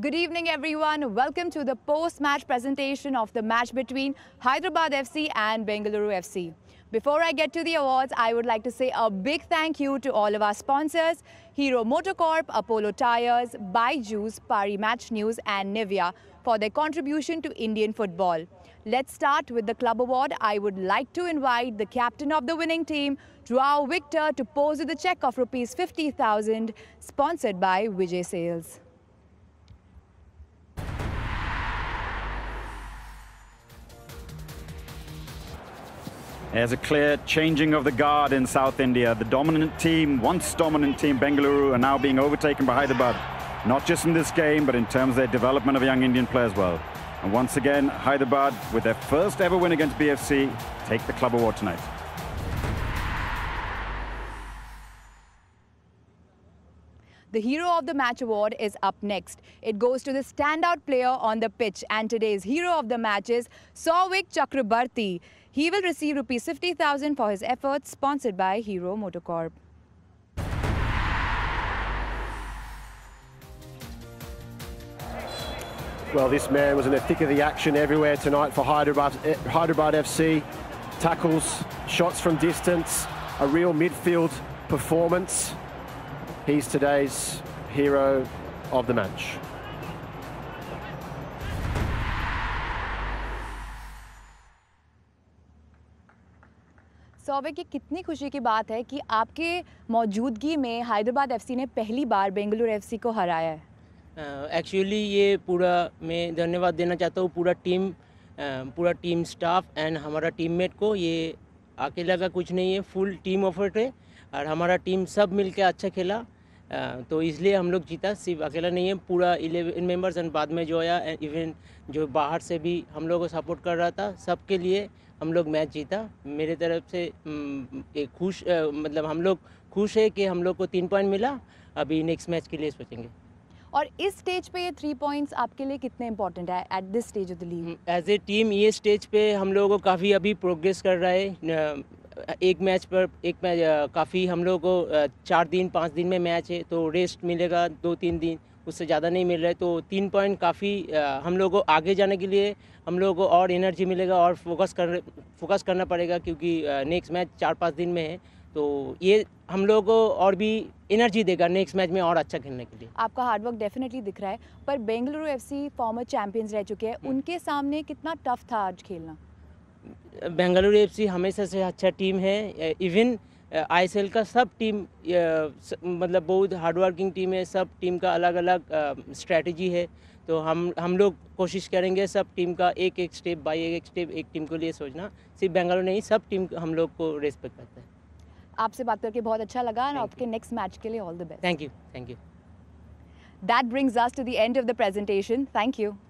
Good evening, everyone. Welcome to the post-match presentation of the match between Hyderabad FC and Bengaluru FC. Before I get to the awards, I would like to say a big thank you to all of our sponsors, Hero Motocorp, Apollo Tires, Baiju's, Pari Match News and Nivea for their contribution to Indian football. Let's start with the club award. I would like to invite the captain of the winning team, Joao Victor, to pose with a cheque of rupees 50,000, sponsored by Vijay Sales. There's a clear changing of the guard in South India. The dominant team, once dominant team, Bengaluru, are now being overtaken by Hyderabad. Not just in this game, but in terms of their development of young Indian players well. And once again, Hyderabad, with their first ever win against BFC, take the club award tonight. The Hero of the Match award is up next. It goes to the standout player on the pitch and today's Hero of the Match is Souvik Chakrabarti. He will receive rupees 50,000 for his efforts sponsored by Hero Motocorp. Well, this man was in the thick of the action everywhere tonight for Hyderabad, Hyderabad FC. Tackles, shots from distance, a real midfield performance. He's today's hero of the match. सौबे की कितनी खुशी की बात है कि आपके मौजूदगी में हैदराबाद एफसी ने पहली बार बेंगलुरु एफसी को हराया है एक्चुअली uh, ये पूरा मैं धन्यवाद देना चाहता हूँ पूरा टीम पूरा टीम स्टाफ एंड हमारा टीममेट को ये अकेला का कुछ नहीं है फुल टीम ऑफर्ट है और हमारा टीम सब मिलकर अच्छा खेला तो इसलिए हम लोग जीता सिर्फ अकेला नहीं है पूरा इलेवन मेंबर्स एंड बाद में जो आया इवन जो बाहर से भी हम लोग को सपोर्ट कर रहा था सबके लिए हम लोग मैच जीता मेरे तरफ से एक खुश मतलब हम लोग खुश है कि हम लोग को तीन पॉइंट मिला अभी नेक्स्ट मैच के लिए सोचेंगे और इस स्टेज पे ये थ्री पॉइंट्स आपके लिए कितने इंपॉर्टेंट है at this stage of the league as a team ये स्टेज पे हम लोगों को काफ़ी अभी प्रोग्रेस कर रहा है एक मैच पर एक मैच काफ़ी हम लोग को चार दिन पाँच दिन में मैच है तो रेस्ट मिलेगा दो तीन दिन उससे ज़्यादा नहीं मिल रहा है तो तीन पॉइंट काफ़ी हम लोग को आगे जाने के लिए हम लोगों को और एनर्जी मिलेगा और फोकस कर फोकस करना पड़ेगा क्योंकि नेक्स्ट मैच चार पाँच दिन में है तो ये हम लोगों को और भी एनर्जी देगा नेक्स्ट मैच में और अच्छा खेलने के लिए आपका हार्डवर्क डेफिनेटली दिख रहा है पर बेंगलुरु एफसी फॉर्मर चैंपियंस रह चुके हैं हम्म। उनके सामने कितना टफ था आज खेलना बेंगलुरु एफसी हमेशा से अच्छा टीम है इवन आईएसएल का सब टीम मतलब बहुत हार्डवर्किंग टीम है सब टीम का अलग अलग स्ट्रेटजी है तो हम हम लोग कोशिश करेंगे सब टीम का एक एक स्टेप बाई एक एक स्टेप एक टीम के लिए सोचना सिर्फ बेंगलुरु नहीं सब टीम हम लोग को रेस्पेक्ट करता है आपसे बात करके बहुत अच्छा लगा और आपके नेक्स्ट मैच के लिए all the best thank you thank you that brings us to the end of the presentation thank you